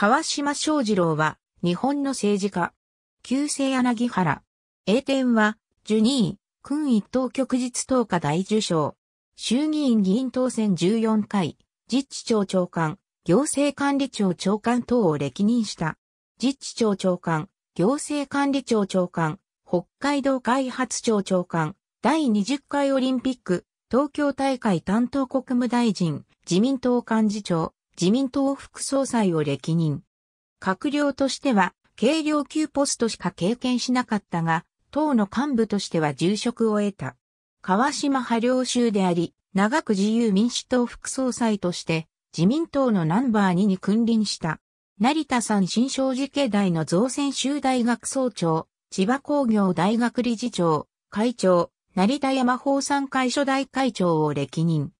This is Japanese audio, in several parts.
川島正次郎は、日本の政治家。旧姓柳原。英典は、ュニ位、君一等局日等下大受賞。衆議院議員当選14回、実地庁長官、行政管理庁長官等を歴任した。実地庁長官、行政管理庁長官、北海道開発庁長官、第20回オリンピック、東京大会担当国務大臣、自民党幹事長、自民党副総裁を歴任。閣僚としては、軽量級ポストしか経験しなかったが、党の幹部としては重職を得た。川島派領州であり、長く自由民主党副総裁として、自民党のナンバー2に君臨した。成田山新勝寺家大の造船州大学総長、千葉工業大学理事長、会長、成田山法産会所大会長を歴任。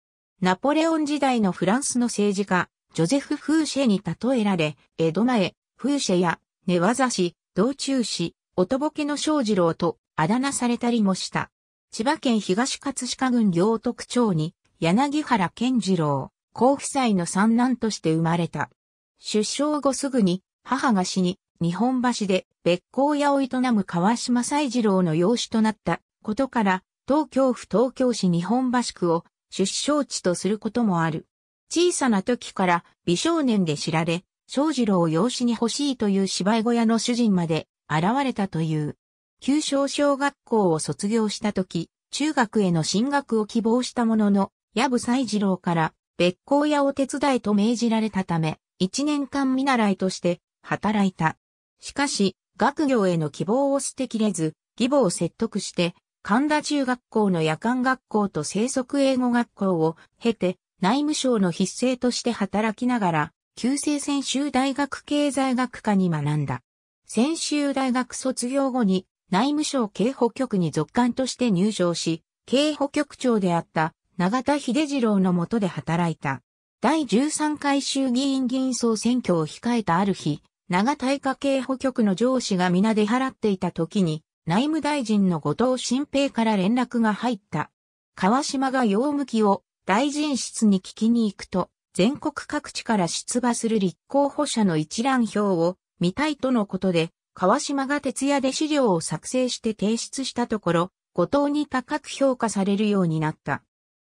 ナポレオン時代のフランスの政治家、ジョゼフ・フーシェに例えられ、江戸前、フーシェや、寝技師、道中師、おとぼけの正次郎と、あだ名されたりもした。千葉県東葛飾郡行徳町に、柳原健次郎、甲夫妻の三男として生まれた。出生後すぐに、母が死に、日本橋で別校屋を営む川島西次郎の養子となったことから、東京府東京市日本橋区を出生地とすることもある。小さな時から美少年で知られ、翔次郎を養子に欲しいという芝居小屋の主人まで現れたという。旧小小学校を卒業した時、中学への進学を希望したものの、矢部西次郎から別校屋を手伝いと命じられたため、一年間見習いとして働いた。しかし、学業への希望を捨てきれず、義母を説得して、神田中学校の夜間学校と生息英語学校を経て、内務省の筆制として働きながら、旧制専修大学経済学科に学んだ。専修大学卒業後に内務省警保局に続官として入場し、警保局長であった永田秀次郎の下で働いた。第13回衆議院議員総選挙を控えたある日、長田以下警保局の上司が皆出払っていた時に、内務大臣の後藤新平から連絡が入った。川島が用向きを大臣室に聞きに行くと、全国各地から出馬する立候補者の一覧表を見たいとのことで、川島が徹夜で資料を作成して提出したところ、後藤に高く評価されるようになった。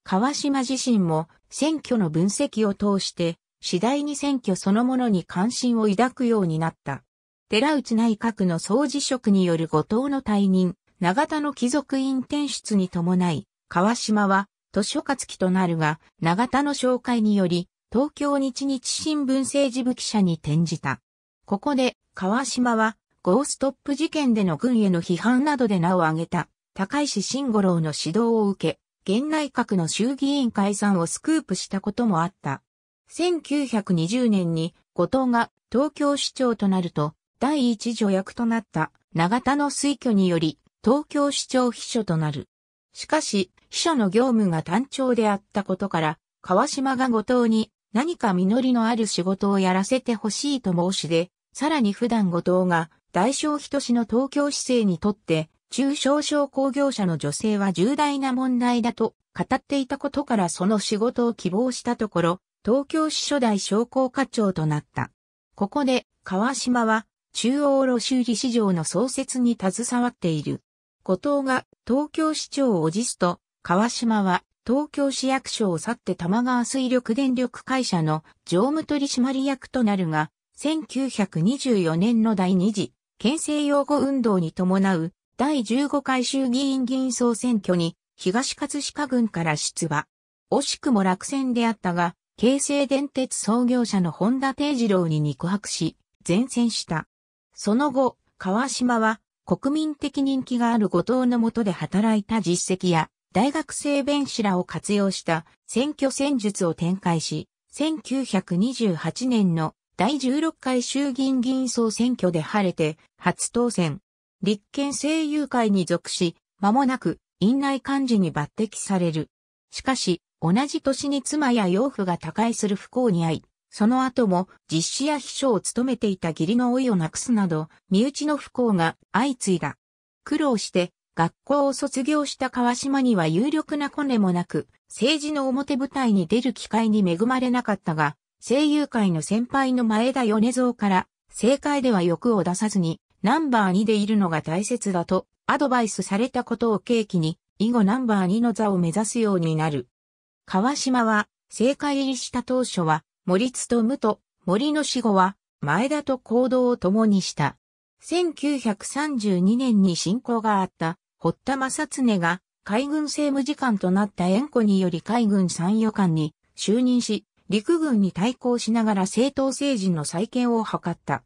川島自身も選挙の分析を通して、次第に選挙そのものに関心を抱くようになった。寺内内閣の総辞職による後藤の退任、長田の貴族院転出に伴い、川島は図書活期となるが、長田の紹介により、東京日日新聞政治部記者に転じた。ここで、川島は、ゴーストップ事件での軍への批判などで名を挙げた、高石慎五郎の指導を受け、現内閣の衆議院解散をスクープしたこともあった。1920年に、後藤が東京市長となると、第一助役となった長田の推挙により、東京市長秘書となる。しかし、秘書の業務が単調であったことから、川島が後藤に何か実りのある仕事をやらせてほしいと申し出、さらに普段後藤が大正人志の東京市政にとって、中小商工業者の女性は重大な問題だと語っていたことからその仕事を希望したところ、東京市初代商工課長となった。ここで、川島は、中央路修理市場の創設に携わっている。後藤が東京市長を辞すと、川島は東京市役所を去って玉川水力電力会社の常務取締役となるが、1924年の第2次県政擁護運動に伴う第15回衆議院議員総選挙に東葛飾郡から出馬。惜しくも落選であったが、京成電鉄創業者の本田定次郎に肉薄し、前線した。その後、川島は国民的人気がある後藤の下で働いた実績や、大学生弁士らを活用した選挙戦術を展開し、1928年の第16回衆議院議員総選挙で晴れて初当選。立憲政友会に属し、間もなく院内幹事に抜擢される。しかし、同じ年に妻や養父が他界する不幸に遭い、その後も実施や秘書を務めていた義理の老いをなくすなど、身内の不幸が相次いだ。苦労して学校を卒業した川島には有力なコネもなく、政治の表舞台に出る機会に恵まれなかったが、声優界の先輩の前田米蔵から、政界では欲を出さずに、ナンバー2でいるのが大切だと、アドバイスされたことを契機に、以後ナンバー2の座を目指すようになる。川島は、政界入りした当初は、森無と森の死後は、前田と行動を共にした。1932年に侵攻があった、堀田正恒が海軍政務次官となった縁故により海軍参与官に就任し、陸軍に対抗しながら政党政治の再建を図った。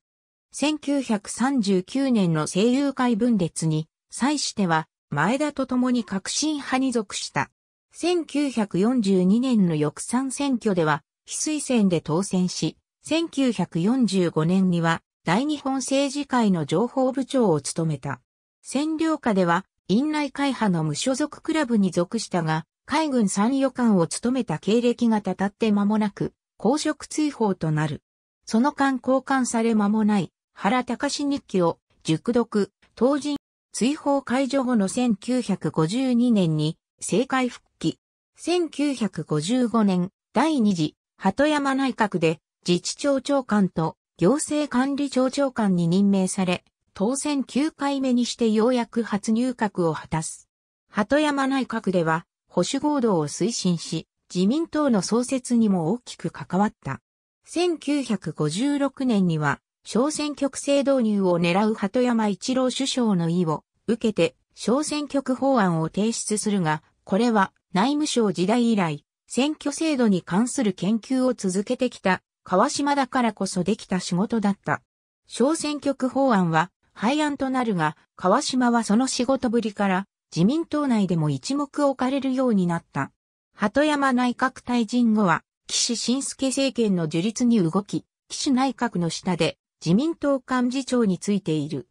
1939年の政友会分裂に際しては前田と共に革新派に属した。1942年の翼賛選挙では非推薦で当選し、1945年には大日本政治会の情報部長を務めた。占領下では、院内会派の無所属クラブに属したが、海軍参与官を務めた経歴がたたって間もなく、公職追放となる。その間交換され間もない、原隆日記を、熟読、当人、追放解除後の1952年に、政界復帰。1955年、第二次、鳩山内閣で、自治庁長官と行政管理庁長官に任命され、当選9回目にしてようやく初入閣を果たす。鳩山内閣では保守合同を推進し、自民党の創設にも大きく関わった。1956年には小選挙区制導入を狙う鳩山一郎首相の意を受けて小選挙区法案を提出するが、これは内務省時代以来、選挙制度に関する研究を続けてきた川島だからこそできた仕事だった。小選挙区法案は廃案となるが、川島はその仕事ぶりから自民党内でも一目置かれるようになった。鳩山内閣退陣後は、岸信介政権の樹立に動き、岸内閣の下で自民党幹事長についている。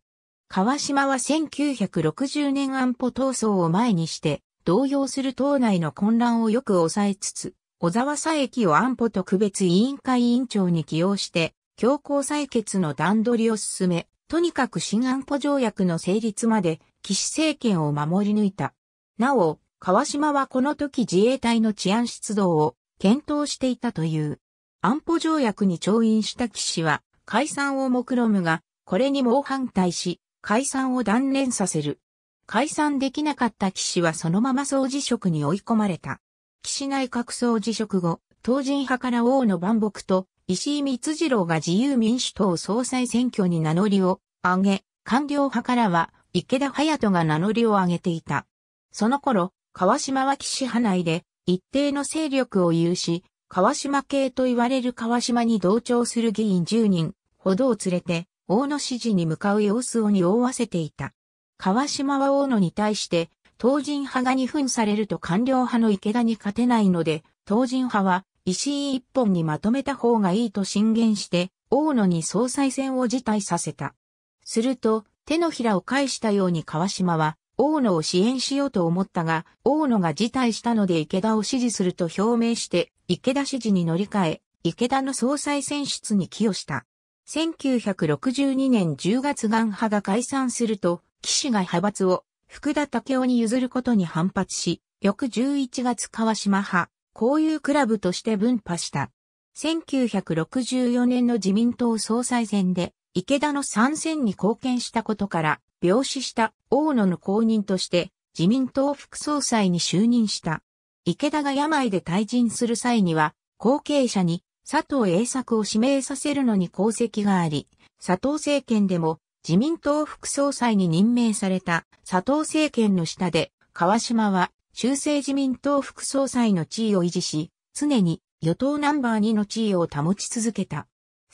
川島は1960年安保闘争を前にして、動揺する党内の混乱をよく抑えつつ、小沢佐駅を安保特別委員会委員長に起用して、強行採決の段取りを進め、とにかく新安保条約の成立まで、岸政権を守り抜いた。なお、川島はこの時自衛隊の治安出動を検討していたという。安保条約に調印した岸は、解散を目論むが、これに猛反対し、解散を断念させる。解散できなかった岸はそのまま総辞職に追い込まれた。岸内閣総辞職後、当人派から王の万木と石井光次郎が自由民主党総裁選挙に名乗りを上げ、官僚派からは池田隼人が名乗りを上げていた。その頃、川島は岸派内で一定の勢力を有し、川島系と言われる川島に同調する議員10人ほどを連れて、王の指示に向かう様子をに覆わせていた。川島は王野に対して、当人派が2分されると官僚派の池田に勝てないので、当人派は石井一本にまとめた方がいいと進言して、大野に総裁選を辞退させた。すると、手のひらを返したように川島は、大野を支援しようと思ったが、大野が辞退したので池田を支持すると表明して、池田支持に乗り換え、池田の総裁選出に寄与した。1962年10月岸派が解散すると、岸が派閥を福田武雄に譲ることに反発し、翌11月川島派、交友クラブとして分派した。1964年の自民党総裁選で、池田の参戦に貢献したことから、病死した大野の公認として、自民党副総裁に就任した。池田が病で退陣する際には、後継者に佐藤栄作を指名させるのに功績があり、佐藤政権でも自民党副総裁に任命された佐藤政権の下で、川島は中世自民党副総裁の地位を維持し、常に与党ナンバー2の地位を保ち続けた。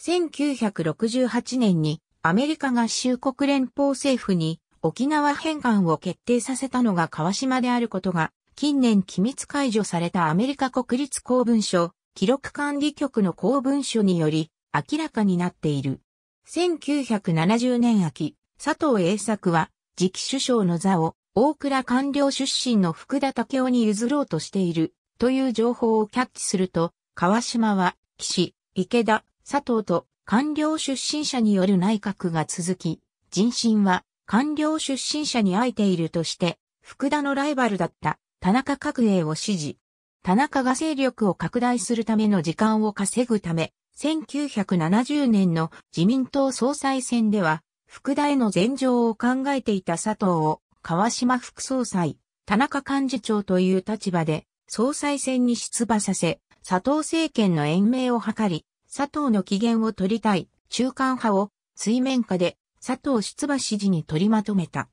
1968年にアメリカ合衆国連邦政府に沖縄返還を決定させたのが川島であることが、近年機密解除されたアメリカ国立公文書、記録管理局の公文書により明らかになっている。1970年秋、佐藤栄作は、次期首相の座を、大倉官僚出身の福田武雄に譲ろうとしている、という情報をキャッチすると、川島は、岸、池田、佐藤と、官僚出身者による内閣が続き、人心は、官僚出身者に会いているとして、福田のライバルだった田中角栄を支持。田中が勢力を拡大するための時間を稼ぐため、1970年の自民党総裁選では、福田への前情を考えていた佐藤を、川島副総裁、田中幹事長という立場で、総裁選に出馬させ、佐藤政権の延命を図り、佐藤の機嫌を取りたい、中間派を、水面下で、佐藤出馬指示に取りまとめた。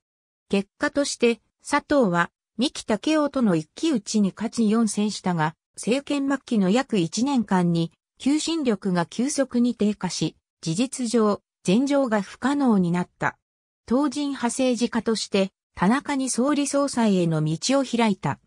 結果として、佐藤は、三木武夫との一騎打ちに勝ち4戦したが、政権末期の約1年間に、求心力が急速に低下し、事実上、前場が不可能になった。当人派政治家として、田中に総理総裁への道を開いた。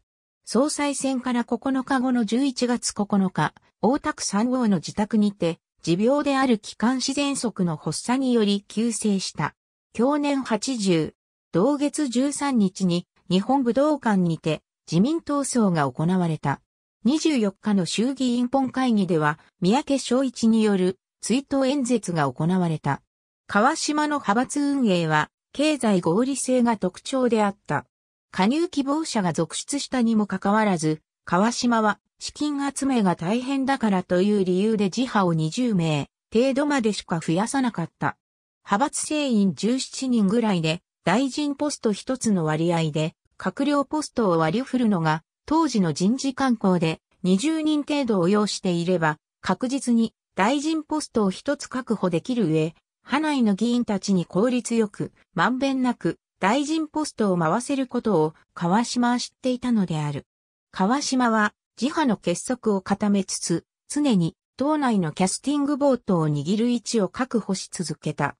総裁選から9日後の11月9日、大田区三号の自宅にて、持病である気管支喘息の発作により急性した。去年80、同月13日に日本武道館にて自民闘争が行われた。24日の衆議院本会議では、三宅昭一による追悼演説が行われた。川島の派閥運営は、経済合理性が特徴であった。加入希望者が続出したにもかかわらず、川島は資金集めが大変だからという理由で自派を20名程度までしか増やさなかった。派閥成員17人ぐらいで大臣ポスト1つの割合で閣僚ポストを割り振るのが当時の人事観光で20人程度を要していれば、確実に大臣ポストを一つ確保できる上、派内の議員たちに効率よく、まんべんなく、大臣ポストを回せることを川島は知っていたのである。川島は自派の結束を固めつつ、常に党内のキャスティングボートを握る位置を確保し続けた。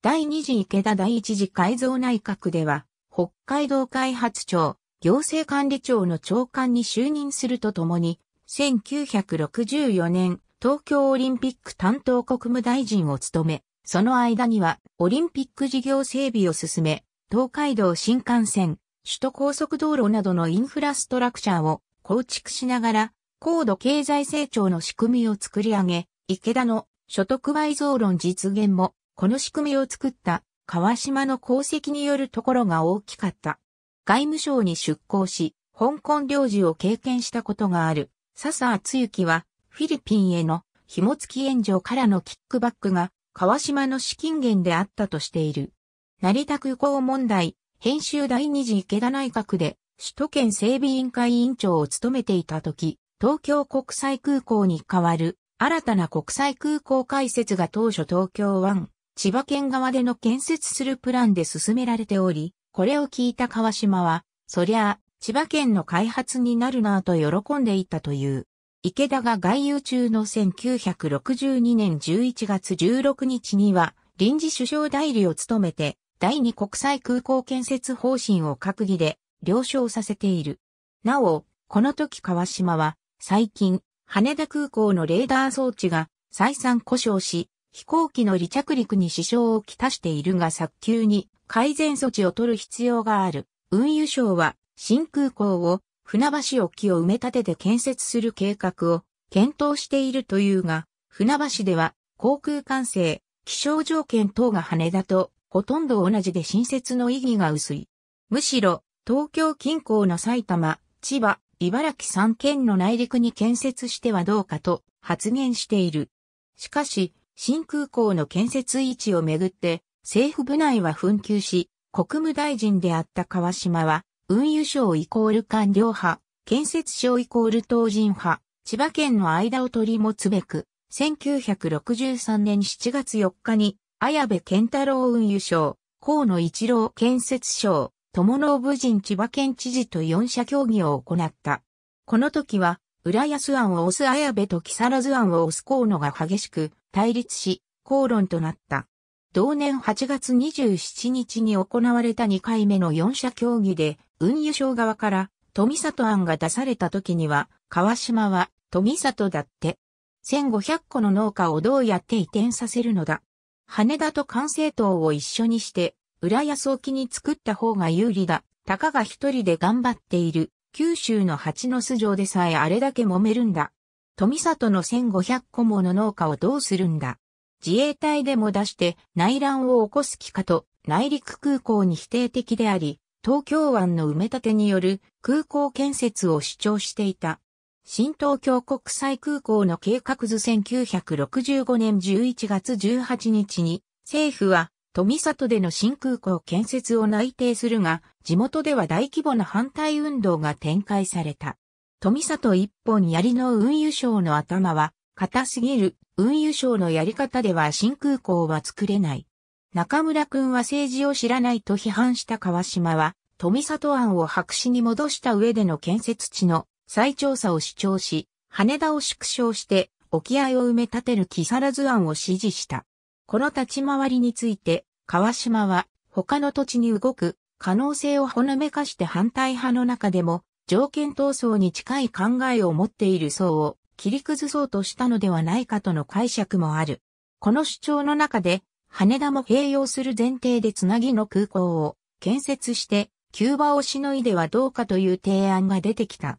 第二次池田第一次改造内閣では、北海道開発庁、行政管理庁の長官に就任するとともに、1964年、東京オリンピック担当国務大臣を務め、その間には、オリンピック事業整備を進め、東海道新幹線、首都高速道路などのインフラストラクチャーを構築しながら、高度経済成長の仕組みを作り上げ、池田の所得倍増論実現も、この仕組みを作った川島の功績によるところが大きかった。外務省に出向し、香港領事を経験したことがある、笹厚幸は、フィリピンへの紐付き援助からのキックバックが、川島の資金源であったとしている。成田空港問題、編集第二次池田内閣で、首都圏整備委員会委員長を務めていた時、東京国際空港に代わる、新たな国際空港開設が当初東京湾、千葉県側での建設するプランで進められており、これを聞いた川島は、そりゃあ、千葉県の開発になるなぁと喜んでいたという。池田が外遊中の1962年11月16日には、臨時首相代理を務めて、第二国際空港建設方針を閣議で了承させている。なお、この時川島は、最近、羽田空港のレーダー装置が再三故障し、飛行機の離着陸に支障をきたしているが早急に改善措置を取る必要がある。運輸省は新空港を船橋沖を埋め立てて建設する計画を検討しているというが、船橋では航空管制、気象条件等が羽田とほとんど同じで新設の意義が薄い。むしろ東京近郊の埼玉、千葉、茨城3県の内陸に建設してはどうかと発言している。しかし、新空港の建設位置をめぐって政府部内は紛糾し、国務大臣であった川島は、運輸省イコール官僚派、建設省イコール党人派、千葉県の間を取り持つべく、1963年7月4日に、綾部健太郎運輸省、河野一郎建設省、友の部人千葉県知事と4者協議を行った。この時は、浦安案を押す綾部と木更津案を押す河野が激しく、対立し、口論となった。同年8月27日に行われた2回目の4者協議で、運輸省側から富里案が出された時には、川島は富里だって。1500個の農家をどうやって移転させるのだ。羽田と関西島を一緒にして、浦安沖に作った方が有利だ。たかが一人で頑張っている。九州の蜂の巣城でさえあれだけ揉めるんだ。富里の1500個もの農家をどうするんだ。自衛隊でも出して内乱を起こす気かと内陸空港に否定的であり、東京湾の埋め立てによる空港建設を主張していた。新東京国際空港の計画図1965年11月18日に政府は富里での新空港建設を内定するが地元では大規模な反対運動が展開された。富里一本槍の運輸省の頭は、硬すぎる、運輸省のやり方では新空港は作れない。中村くんは政治を知らないと批判した川島は、富里案を白紙に戻した上での建設地の再調査を主張し、羽田を縮小して沖合を埋め立てる木更津案を支持した。この立ち回りについて、川島は他の土地に動く可能性をほのめかして反対派の中でも条件闘争に近い考えを持っている層を切り崩そうとしたのではないかとの解釈もある。この主張の中で、羽田も併用する前提でつなぎの空港を建設して、キューバをしのいではどうかという提案が出てきた。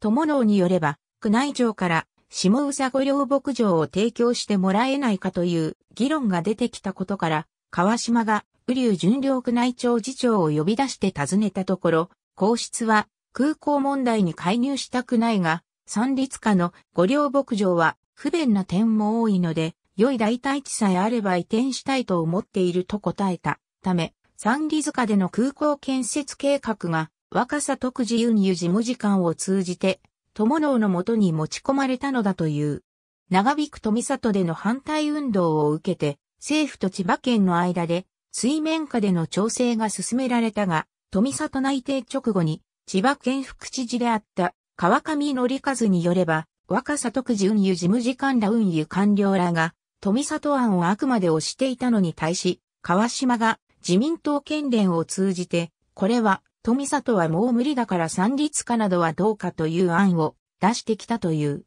友能によれば、宮内庁から下宇佐御陵牧場を提供してもらえないかという議論が出てきたことから、川島が雨竜巡領宮内庁次長を呼び出して尋ねたところ、皇室は空港問題に介入したくないが、三立家の御料牧場は不便な点も多いので、良い代替地さえあれば移転したいと思っていると答えたため、三里塚での空港建設計画が若狭徳次運輸事務次官を通じて、友能のもとに持ち込まれたのだという。長引く富里での反対運動を受けて、政府と千葉県の間で水面下での調整が進められたが、富里内定直後に千葉県副知事であった川上則和によれば、若里区純輸事務次官ら運輸官僚らが、富里案をあくまで推していたのに対し、川島が自民党県連を通じて、これは富里はもう無理だから三立化などはどうかという案を出してきたという。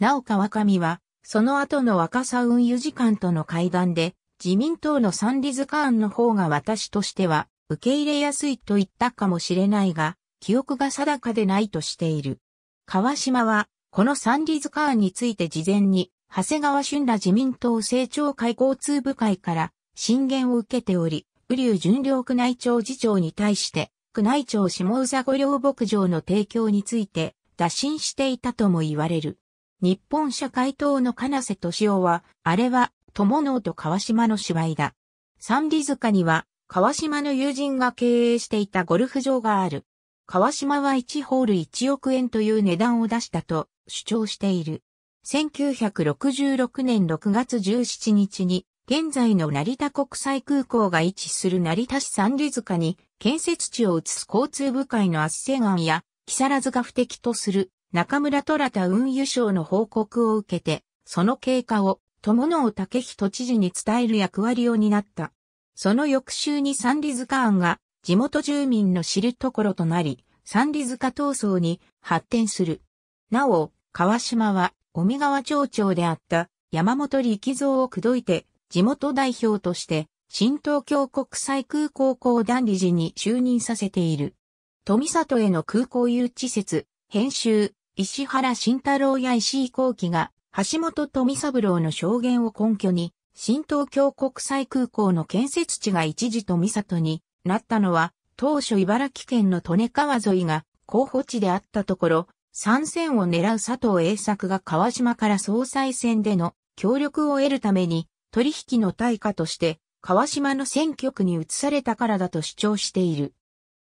なお川上は、その後の若さ運輸次官との会談で、自民党の三立化案の方が私としては受け入れやすいと言ったかもしれないが、記憶が定かでないとしている。川島は、このサンリズカーンについて事前に、長谷川俊ら自民党政調会交通部会から進言を受けており、雨竜巡礼。宮内庁次長に対して、宮内庁下宇佐御両牧場の提供について、打診していたとも言われる。日本社会党の金瀬敏夫は、あれは、友能と川島の芝居だ。三里塚には、川島の友人が経営していたゴルフ場がある。川島は1ホール1億円という値段を出したと主張している。1966年6月17日に、現在の成田国際空港が位置する成田市三里塚に建設地を移す交通部会の圧政案や、木更津が不適とする中村虎田運輸省の報告を受けて、その経過を友野武人知事に伝える役割を担った。その翌週に三里塚案が地元住民の知るところとなり、三里塚闘争に発展する。なお、川島は、尾身川町長であった山本力蔵を口説いて、地元代表として、新東京国際空港港団理事に就任させている。富里への空港誘致説、編集、石原慎太郎や石井幸喜が、橋本富三郎の証言を根拠に、新東京国際空港の建設地が一時富里になったのは、当初茨城県の利根川沿いが候補地であったところ、参戦を狙う佐藤栄作が川島から総裁選での協力を得るために、取引の対価として、川島の選挙区に移されたからだと主張している。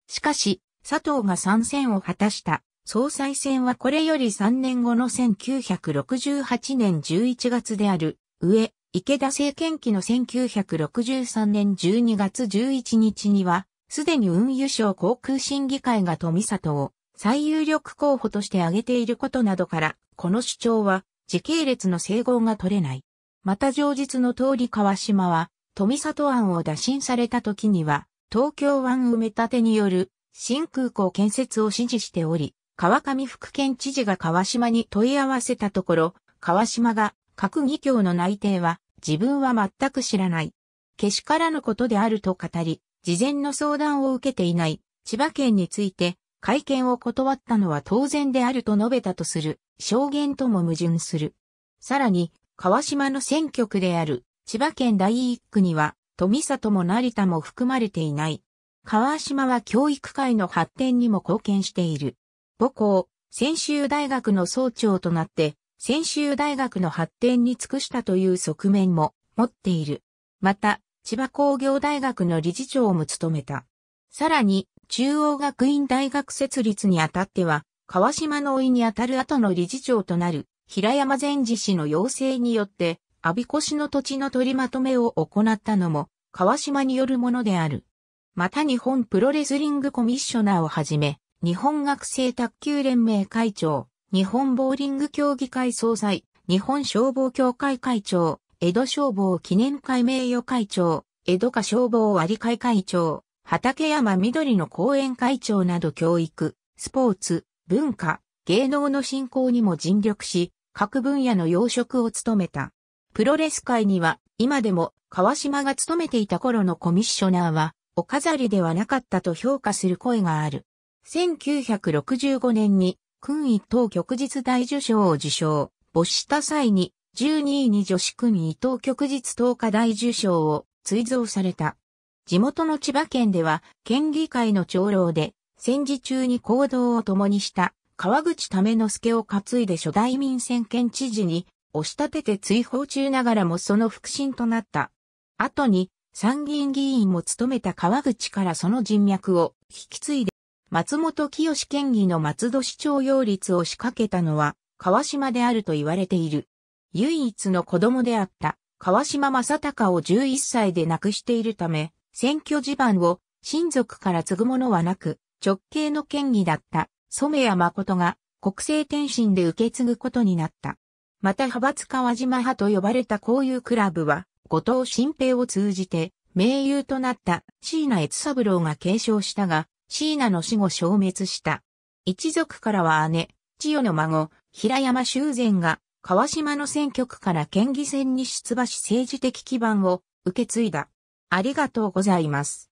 しかし、佐藤が参戦を果たした総裁選はこれより3年後の1968年11月である、上、池田政権期の1963年12月11日には、すでに運輸省航空審議会が富里を最有力候補として挙げていることなどから、この主張は時系列の整合が取れない。また上述の通り川島は、富里案を打診された時には、東京湾埋め立てによる新空港建設を指示しており、川上副県知事が川島に問い合わせたところ、川島が閣議協の内定は自分は全く知らない。けしからぬことであると語り、事前の相談を受けていない千葉県について会見を断ったのは当然であると述べたとする証言とも矛盾する。さらに、川島の選挙区である千葉県第一区には富里も成田も含まれていない。川島は教育界の発展にも貢献している。母校、専修大学の総長となって専修大学の発展に尽くしたという側面も持っている。また、千葉工業大学の理事長も務めた。さらに、中央学院大学設立にあたっては、川島のいにあたる後の理事長となる、平山善治氏の要請によって、阿鼻子市の土地の取りまとめを行ったのも、川島によるものである。また日本プロレスリングコミッショナーをはじめ、日本学生卓球連盟会長、日本ボーリング協議会総裁、日本消防協会会長、江戸消防記念会名誉会長、江戸家消防割会会長、畠山緑の講演会長など教育、スポーツ、文化、芸能の振興にも尽力し、各分野の要職を務めた。プロレス界には、今でも川島が務めていた頃のコミッショナーは、お飾りではなかったと評価する声がある。1965年に勲位等旭日大受賞を受賞、没した際に、12位に女子勲位等旭日等下大受賞を追贈された。地元の千葉県では、県議会の長老で、戦時中に行動を共にした川口為之助を担いで初代民選県知事に押し立てて追放中ながらもその腹心となった。後に参議院議員も務めた川口からその人脈を引き継いで松本清県議の松戸市長擁立を仕掛けたのは、川島であると言われている。唯一の子供であった、川島正隆を11歳で亡くしているため、選挙地盤を親族から継ぐものはなく、直系の県議だった染谷誠が国政転身で受け継ぐことになった。また派閥川島派と呼ばれた交友クラブは、後藤新平を通じて、盟友となった椎名悦三郎が継承したが、椎名の死後消滅した。一族からは姉、千代の孫、平山修善が、川島の選挙区から県議選に出馬し政治的基盤を受け継いだ。ありがとうございます。